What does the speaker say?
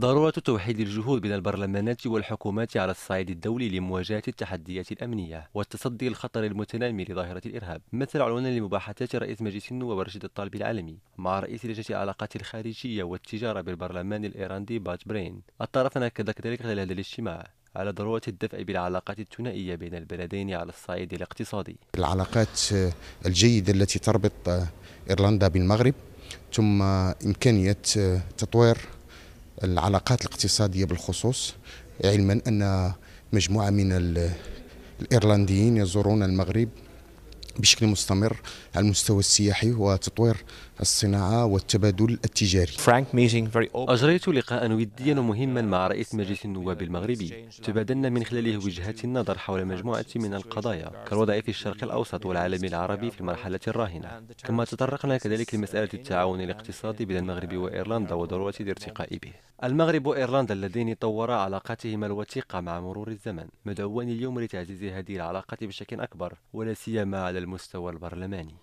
ضرورة توحيد الجهود بين البرلمانات والحكومات على الصعيد الدولي لمواجهة التحديات الأمنية والتصدي للخطر المتنامي لظاهرة الإرهاب مثل عنوان لمباحثات رئيس مجلس النواب ورشيد الطالب العالمي مع رئيس لجنة العلاقات الخارجية والتجارة بالبرلمان الإيراني بات برين الطرفان أكد كذلك خلال هذا الاجتماع على ضرورة الدفع بالعلاقات الثنائية بين البلدين على الصعيد الاقتصادي العلاقات الجيدة التي تربط إيرلندا بالمغرب ثم إمكانية تطوير العلاقات الاقتصادية بالخصوص علما أن مجموعة من الإيرلنديين يزورون المغرب بشكل مستمر على المستوى السياحي وتطوير الصناعة والتبادل التجاري أجريت لقاء وديا مهما مع رئيس مجلس النواب المغربي تبادلنا من خلاله وجهات النظر حول مجموعة من القضايا كالوضع في الشرق الأوسط والعالم العربي في المرحلة الراهنة كما تطرقنا كذلك لمسألة التعاون الاقتصادي بين المغرب وإيرلندا وضرورة الارتقاء به المغرب وإيرلندا اللذين طورا علاقاتهما الوثيقة مع مرور الزمن مدعوان اليوم لتعزيز هذه العلاقة بشكل أكبر ولا سيما على المستوى البرلماني